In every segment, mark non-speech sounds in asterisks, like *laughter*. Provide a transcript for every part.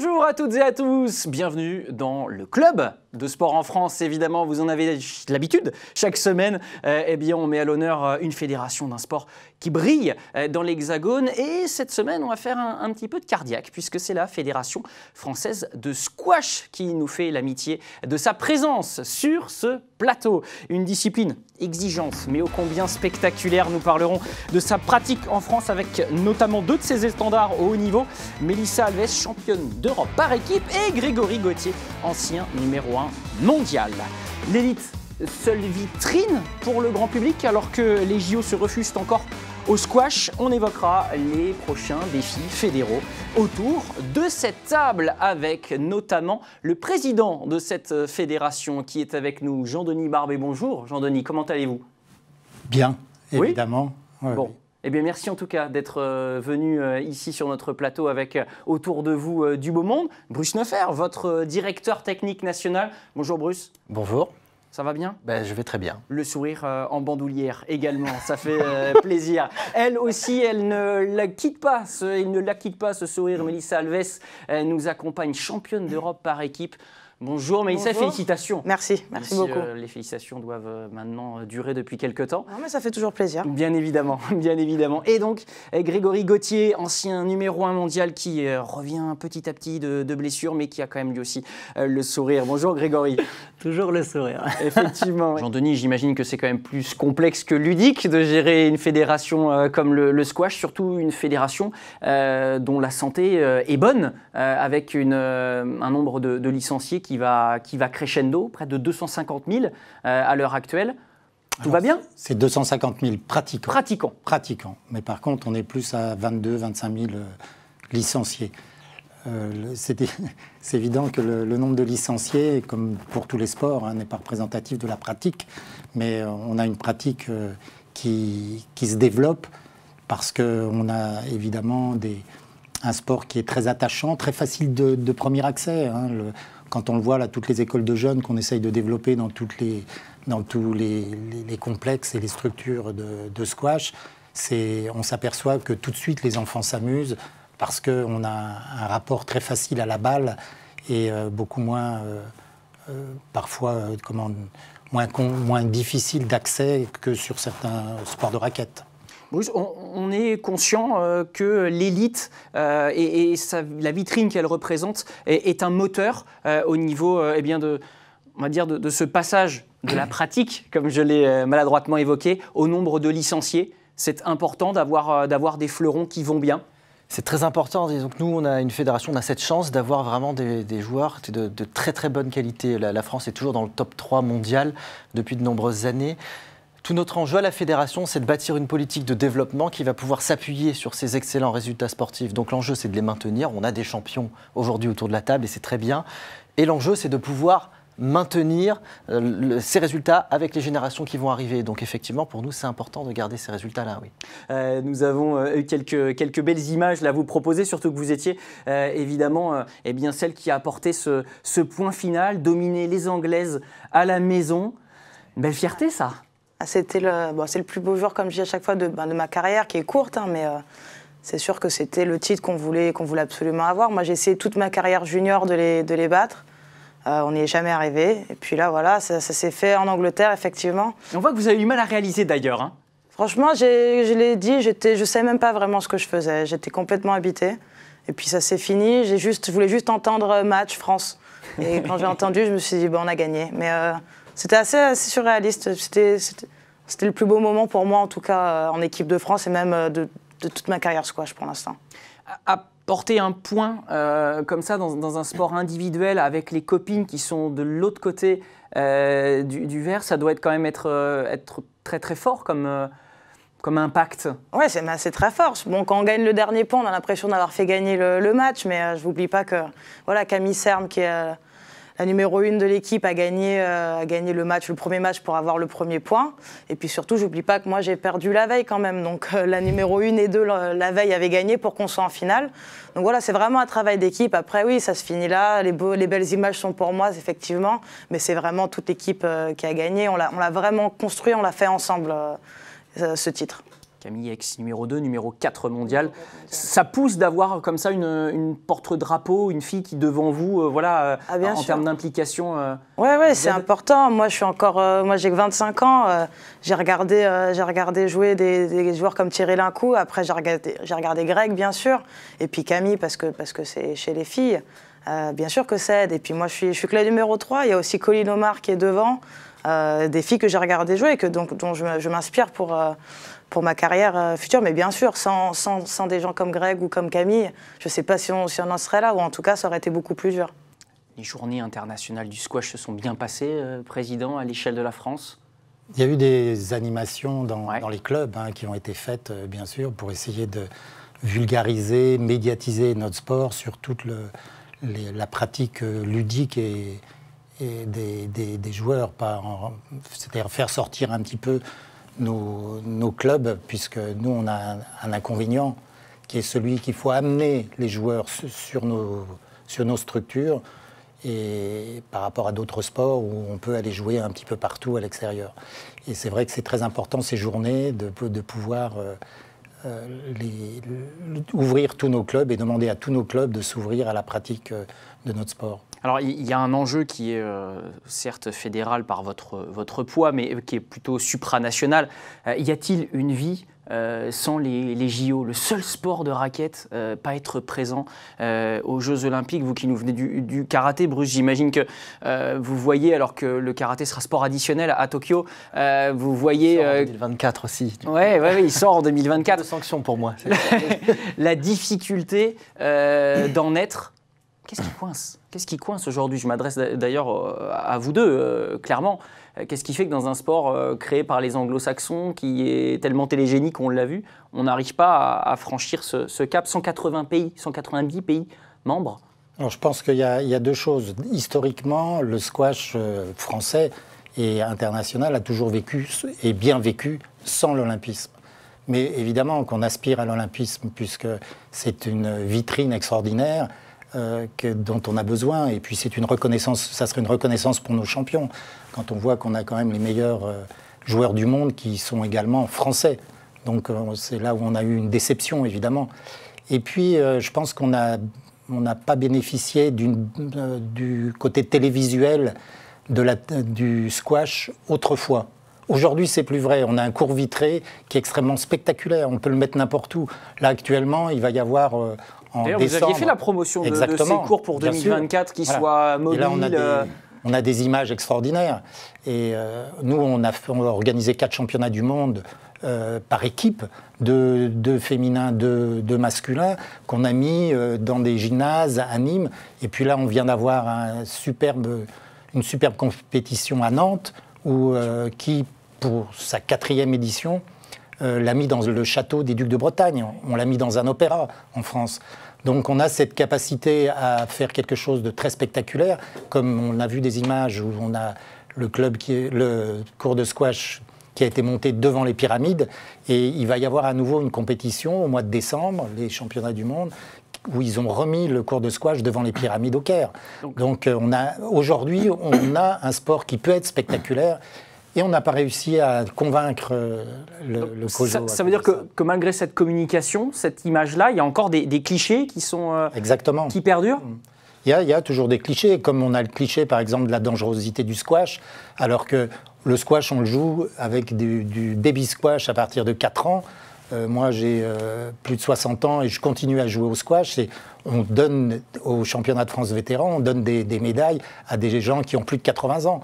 Bonjour à toutes et à tous, bienvenue dans le club de sport en France, évidemment, vous en avez l'habitude. Chaque semaine, euh, eh bien, on met à l'honneur euh, une fédération d'un sport qui brille euh, dans l'Hexagone. Et cette semaine, on va faire un, petit peu de cardiaque, puisque c'est la Fédération française de squash qui nous fait l'amitié de sa présence sur ce plateau. Une discipline exigeante, mais ô combien spectaculaire. Nous parlerons de sa pratique en France avec notamment deux de ses étendards au haut niveau, Mélissa Alves, championne d'Europe par équipe, et Grégory Gauthier, ancien numéro 1 mondial. L'élite, seule vitrine pour le grand public alors que les JO se refusent encore au squash, on évoquera les prochains défis fédéraux autour de cette table avec notamment le président de cette fédération qui est avec nous, Jean-Denis Barbé. Bonjour Jean-Denis, comment allez-vous Bien, évidemment. bon. Eh bien, merci en tout cas d'être euh, venu euh, ici sur notre plateau avec euh, autour de vous du beau monde. Bruce Neuffer, votre directeur technique national. Bonjour Bruce. Bonjour. Ça va bien ben, Je vais très bien. Le sourire en bandoulière également, ça fait *laughs* plaisir. Elle aussi, elle ne la quitte pas, ce, elle ne la quitte pas ce sourire. Mm. Mélissa Alves elle nous accompagne, championne d'Europe par équipe. Bonjour Maïssa, félicitations. Merci, merci beaucoup. Euh, les félicitations doivent euh, maintenant euh, durer depuis quelques temps. Non, mais ça fait toujours plaisir. Bien évidemment, *laughs* bien évidemment. Et donc, eh, Grégory Gauthier, ancien numéro un mondial qui revient petit à petit de, blessure, mais qui a quand même lui aussi le sourire. Bonjour Grégory. *laughs* toujours le sourire. *laughs* Effectivement. Jean-Denis, j'imagine que c'est quand même plus complexe que ludique de gérer une fédération comme le, squash, surtout une fédération dont la santé est bonne, avec un nombre de, de licenciés qui qui va, qui va crescendo, près de 250 000 euh, à l'heure actuelle. Tout va bien C'est 250 000 pratiquants. Pratiquants. Pratiquants. Mais par contre, on est plus à 22 25 000 licenciés. Euh, *laughs* c'est évident que le, nombre de licenciés, comme pour tous les sports, hein, n'est pas représentatif de la pratique, mais euh, on a une pratique euh, qui, qui, se développe parce qu'on a évidemment des, un sport qui est très attachant, très facile de, premier accès. Hein, quand on le voit, là, toutes les écoles de jeunes qu'on essaye de développer dans, toutes les, dans tous les, complexes et les structures de, squash, on s'aperçoit que tout de suite, les enfants s'amusent parce qu'on a un rapport très facile à la balle et euh, beaucoup moins, euh, euh, parfois, comment, moins, moins difficile d'accès que sur certains sports de raquettes on, est conscient euh, que l'élite euh, et, la vitrine qu'elle représente est, un moteur euh, au niveau eh bien de, va dire de, ce passage de la pratique, comme je l'ai maladroitement évoqué, au nombre de licenciés. C'est important d'avoir des fleurons qui vont bien. C'est très important. Disons que nous, on a une fédération, on a cette chance d'avoir vraiment des, joueurs de, très très bonne qualité. La, la, France est toujours dans le top 3 mondial depuis de nombreuses années. Tout notre enjeu à la fédération, c'est de bâtir une politique de développement qui va pouvoir s'appuyer sur ces excellents résultats sportifs. Donc l'enjeu, c'est de les maintenir. On a des champions aujourd'hui autour de la table et c'est très bien. Et l'enjeu, c'est de pouvoir maintenir euh, ces résultats avec les générations qui vont arriver. Donc effectivement, pour nous, c'est important de garder ces résultats-là. Oui. Euh, nous avons euh, eu quelques, quelques belles images là vous proposer, surtout que vous étiez évidemment eh bien, celle qui a apporté ce, ce point final, dominer les Anglaises à la maison. belle fierté, ça ah, c'était le, bon, c'est le plus beau jour, comme je dis à chaque fois, de, ben, ma carrière, qui est courte, hein, mais euh, c'est sûr que c'était le titre qu'on voulait, qu'on voulait absolument avoir. Moi, j'ai essayé toute ma carrière junior de les, de les battre. Euh, on n'y est jamais arrivé. Et puis là, voilà, ça, s'est fait en Angleterre, effectivement. On voit que vous avez eu mal à réaliser, d'ailleurs. Hein. Franchement, je l'ai dit, j'étais, je ne savais même pas vraiment ce que je faisais. J'étais complètement habitée. Et puis ça s'est fini. J'ai juste, je voulais juste entendre euh, match France. Et quand j'ai *laughs* entendu, je me suis dit, bon, on a gagné. Mais c'était assez, assez, surréaliste. C'était le plus beau moment pour moi, en tout cas, euh, en équipe de France et même euh, de, de toute ma carrière squash pour l'instant. Apporter un point euh, comme ça dans, un sport individuel avec les copines qui sont de l'autre côté du, verre, ça doit être quand même être, être très très fort comme, comme impact. Oui, c'est très fort. Bon, quand on gagne le dernier point, on a l'impression d'avoir fait gagner le, match, mais je n'oublie pas que voilà, Camille Serme, qui est la numéro une de l'équipe a gagné, euh, a gagné le match, le premier match pour avoir le premier point. Et puis surtout, j'oublie pas que moi j'ai perdu la veille quand même. Donc euh, la numéro une et deux euh, la, veille avaient gagné pour qu'on soit en finale. Donc voilà, c'est vraiment un travail d'équipe. Après oui, ça se finit là. Les, beaux, les belles images sont pour moi effectivement, mais c'est vraiment toute l'équipe qui a gagné. On l'a vraiment construit, on l'a fait ensemble ce titre. Camille X, numéro 2, numéro 4 mondial. Ça pousse d'avoir comme ça une, porte-drapeau, une fille qui devant vous, euh, voilà, euh, ah, en, termes d'implication. Oui, euh, ouais, ouais, c'est important. Moi, je suis encore, moi, j'ai que 25 ans. j'ai regardé, j'ai regardé jouer des, joueurs comme Thierry Lincou. Après, j'ai regardé, j'ai regardé Greg, bien sûr, et puis Camille parce que parce que c'est chez les filles. bien sûr que c'est. Et puis moi, je suis, je suis que la numéro 3. Il y a aussi Colin Omar qui est devant. Euh, des filles que j'ai regardées jouer et que, donc, dont je, m'inspire pour, euh, pour ma carrière euh, future. Mais bien sûr, sans, sans, sans, des gens comme Greg ou comme Camille, je ne sais pas si on, en serait là, ou en tout cas, ça aurait été beaucoup plus dur. Les journées internationales du squash se sont bien passées, Président, à l'échelle de la France il y a eu des animations dans, les clubs hein, qui ont été faites, bien sûr, pour essayer de vulgariser, médiatiser notre sport sur toute le, la pratique ludique et, et des, joueurs, c'est-à-dire faire sortir un petit peu nos, clubs, puisque nous, on a un, inconvénient qui est celui qu'il faut amener les joueurs sur nos, structures et par rapport à d'autres sports où on peut aller jouer un petit peu partout à l'extérieur. Et c'est vrai que c'est très important ces journées de, pouvoir euh, euh, ouvrir tous nos clubs et demander à tous nos clubs de s'ouvrir à la pratique euh, de notre sport. Alors il y a un enjeu qui est euh, certes fédéral par votre, votre poids, mais qui est plutôt supranational. Euh, y a-t-il une vie euh, sans les, JO, le seul sport de raquette, pas être présent aux Jeux Olympiques. Vous qui nous venez du, karaté, Bruce, j'imagine que vous voyez, alors que le karaté sera sport additionnel à Tokyo, vous voyez. Il sort en 2024 aussi. Oui, ouais, il sort en 2024. De sanctions pour moi. *laughs* la difficulté d'en être Qu'est-ce qui coince Qu'est-ce qui coince aujourd'hui Je m'adresse d'ailleurs euh, à vous deux, euh, clairement. Euh, qu'est-ce qui fait que dans un sport créé par les anglo-saxons, qui est tellement télégénique, on l'a vu, on n'arrive pas à, franchir ce, cap 180 pays, 190 pays membres Alors je pense qu'il y, y, a deux choses. Historiquement, le squash français et international a toujours vécu et bien vécu sans l'olympisme. Mais évidemment qu'on aspire à l'olympisme puisque c'est une vitrine extraordinaire euh, que, dont on a besoin. Et puis c'est une reconnaissance, ça serait une reconnaissance pour nos champions, quand on voit qu'on a quand même les meilleurs euh, joueurs du monde qui sont également français. Donc euh, c'est là où on a eu une déception, évidemment. Et puis je pense qu'on n'a on n'a pas bénéficié du côté télévisuel de la, du squash autrefois. Aujourd'hui, c'est plus vrai. On a un court vitré qui est extrêmement spectaculaire. On peut le mettre n'importe où. Là, actuellement, il va y avoir, en Vous aviez fait la promotion de, ces cours pour 2024 qui soient mobiles. Euh, on a, des, images extraordinaires. Et euh, nous, on a, organisé quatre championnats du monde euh, par équipe, de, féminins, de, de masculins, qu'on a mis dans des gymnases à Nîmes. Et puis là, on vient d'avoir un superbe, une superbe compétition à Nantes, qui, pour sa quatrième édition, euh, l'a mis dans le château des ducs de Bretagne, on l'a mis dans un opéra en France. Donc on a cette capacité à faire quelque chose de très spectaculaire, comme on a vu des images où on a le club qui le cours de squash qui a été monté devant les pyramides. Et il va y avoir à nouveau une compétition au mois de décembre, les championnats du monde, où ils ont remis le cours de squash devant les pyramides au Caire. Donc, Donc euh, on a aujourd'hui on a un sport qui peut être spectaculaire et on n'a pas réussi à convaincre euh, le, Ça, veut dire Que, malgré cette communication, cette image-là, il y a encore des, clichés qui sont euh, Exactement. qui perdurent. Mm. Il y, a, toujours des clichés, comme on a le cliché par exemple de la dangerosité du squash, alors que le squash on le joue avec du, débit squash à partir de 4 ans. Euh, moi j'ai plus de 60 ans et je continue à jouer au squash. Et on donne au championnat de France vétérans on donne des, des médailles à des gens qui ont plus de 80 ans.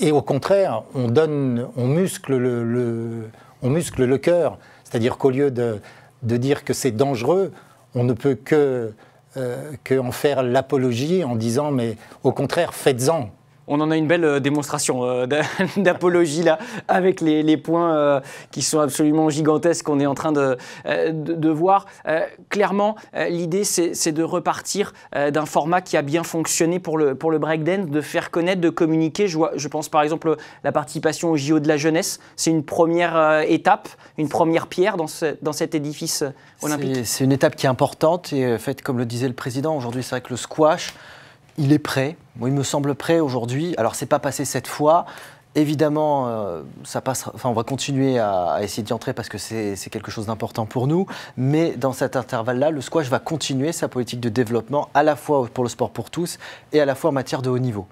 Et au contraire, on donne, on muscle le, on muscle le cœur. C'est-à-dire qu'au lieu de, dire que c'est dangereux, on ne peut que, euh, faire l'apologie en disant mais au contraire faites-en, on en a une belle euh, démonstration euh, *laughs* d'apologie là, avec les, points euh, qui sont absolument gigantesques qu'on est en train de, voir. clairement, l'idée, c'est de repartir d'un format qui a bien fonctionné pour le, pour breakdance, de faire connaître, de communiquer. Je, pense par exemple la participation au JO de la jeunesse. C'est une première étape, une première pierre dans, dans cet édifice olympique. C'est une étape qui est importante et fait, comme le disait le président, aujourd'hui, c'est vrai que le squash, il est prêt. il me semble prêt aujourd'hui. Alors, c'est pas passé cette fois. Évidemment, euh, ça passe, enfin, on va continuer à, essayer d'y entrer parce que c'est quelque chose d'important pour nous. Mais dans cet intervalle-là, le squash va continuer sa politique de développement à la fois pour le sport pour tous et à la fois en matière de haut niveau.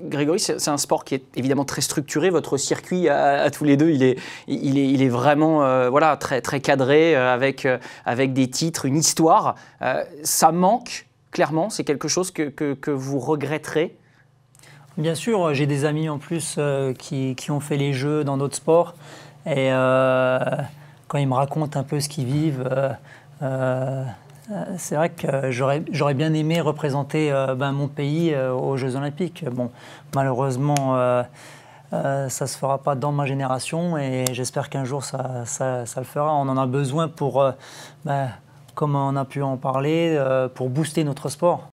Grégory, c'est un sport qui est évidemment très structuré. Votre circuit à, tous les deux, il est, vraiment euh, voilà, très, très cadré euh, avec, avec des titres, une histoire. ça manque clairement C'est quelque chose que, vous regretterez Bien sûr, euh, j'ai des amis en plus euh, qui, ont fait les jeux dans d'autres sports. Et euh, quand ils me racontent un peu ce qu'ils vivent, c'est vrai que j'aurais bien aimé représenter ben, mon pays aux Jeux Olympiques. Bon, malheureusement, ça ne se fera pas dans ma génération et j'espère qu'un jour ça, le fera. On en a besoin pour, ben, comme on a pu en parler, euh, pour booster notre sport.